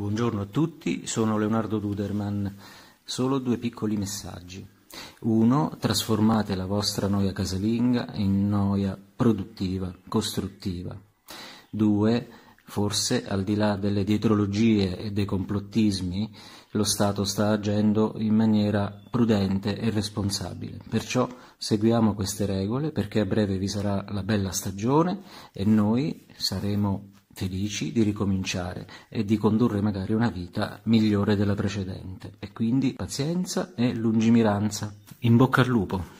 Buongiorno a tutti, sono Leonardo Duderman. Solo due piccoli messaggi. Uno, trasformate la vostra noia casalinga in noia produttiva, costruttiva. Due, forse al di là delle dietrologie e dei complottismi, lo Stato sta agendo in maniera prudente e responsabile. Perciò seguiamo queste regole perché a breve vi sarà la bella stagione e noi saremo felici di ricominciare e di condurre magari una vita migliore della precedente. E quindi pazienza e lungimiranza. In bocca al lupo.